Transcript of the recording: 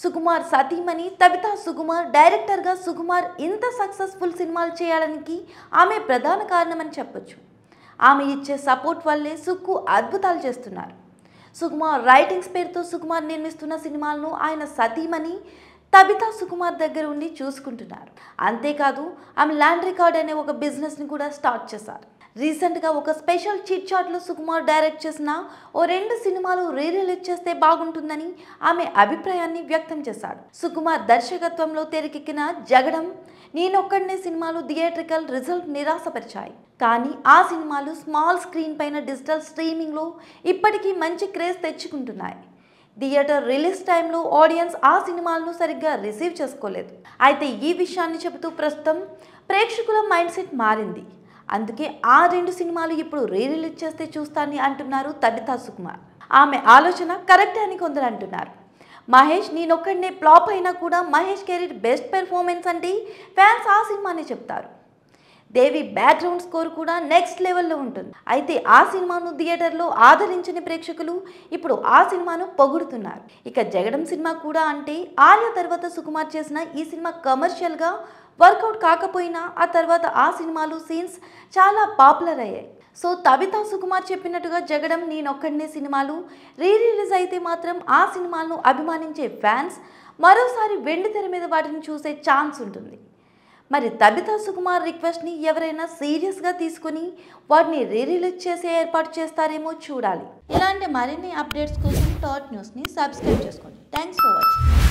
సుకుమార్ సతీమణి తబితా సుకుమార్ డైరెక్టర్గా సుకుమార్ ఇంత సక్సెస్ఫుల్ సినిమాలు చేయడానికి ఆమె ప్రధాన కారణమని చెప్పొచ్చు ఆమె ఇచ్చే సపోర్ట్ వల్లే సుక్కు అద్భుతాలు చేస్తున్నారు సుకుమార్ రైటింగ్స్ పేరుతో సుకుమార్ నిర్మిస్తున్న సినిమాలను ఆయన సతీమణి తబితా సుకుమార్ దగ్గర ఉండి చూసుకుంటున్నారు అంతేకాదు ఆమె ల్యాండ్ రికార్డ్ అనే ఒక బిజినెస్ని కూడా స్టార్ట్ చేశారు రీసెంట్గా ఒక స్పెషల్ చిట్ చాట్లో సుకుమార్ డైరెక్ట్ చేసిన ఓ రెండు సినిమాలు రీ రిలీజ్ చేస్తే బాగుంటుందని ఆమె అభిప్రాయాన్ని వ్యక్తం చేశాడు సుకుమార్ దర్శకత్వంలో తెరకెక్కిన జగడం నేనొక్కడనే సినిమాలు థియేట్రికల్ రిజల్ట్ నిరాశపరిచాయి కానీ ఆ సినిమాలు స్మాల్ స్క్రీన్ పైన డిజిటల్ స్ట్రీమింగ్లో ఇప్పటికీ మంచి క్రేజ్ తెచ్చుకుంటున్నాయి థియేటర్ రిలీజ్ టైంలో ఆడియన్స్ ఆ సినిమాలను సరిగ్గా రిసీవ్ చేసుకోలేదు అయితే ఈ విషయాన్ని చెబుతూ ప్రస్తుతం ప్రేక్షకుల మైండ్ సెట్ మారింది అందుకే ఆ రెండు సినిమాలు ఇప్పుడు రీ రిలీజ్ చేస్తే చూస్తాను అంటున్నారు తబితా సుకుమార్ ఆమె ఆలోచన కరెక్ట్ అని కొందరు అంటున్నారు మహేష్ నేనొక్కడినే ఫ్లాప్ అయినా కూడా మహేష్ కెరీర్ బెస్ట్ పెర్ఫార్మెన్స్ అంటే ఫ్యాన్స్ ఆ సినిమాని చెప్తారు దేవి బ్యాక్గ్రౌండ్ స్కోర్ కూడా నెక్స్ట్ లెవెల్లో ఉంటుంది అయితే ఆ సినిమాను థియేటర్లో ఆదరించిన ప్రేక్షకులు ఇప్పుడు ఆ సినిమాను పొగుడుతున్నారు ఇక జగడం సినిమా కూడా అంటే ఆర్య తర్వాత సుకుమార్ చేసిన ఈ సినిమా కమర్షియల్గా వర్కౌట్ కాకపోయినా ఆ తర్వాత ఆ సినిమాలు సీన్స్ చాలా పాపులర్ అయ్యాయి సో తబితా సుకుమార్ చెప్పినట్టుగా జగడం నేనొక్కడనే సినిమాలు రీ రిలీజ్ అయితే మాత్రం ఆ సినిమాలను అభిమానించే ఫ్యాన్స్ మరోసారి వెండి తెర మీద వాటిని చూసే ఛాన్స్ ఉంటుంది మరి తబితా సుకుమార్ రిక్వెస్ట్ని ఎవరైనా సీరియస్గా తీసుకుని వాటిని రీ రిలీజ్ చేసే ఏర్పాటు చేస్తారేమో చూడాలి ఇలాంటి మరిన్ని అప్డేట్స్ కోసం టాట్ న్యూస్ని సబ్స్క్రైబ్ చేసుకోండి థ్యాంక్స్ ఫర్ వాచింగ్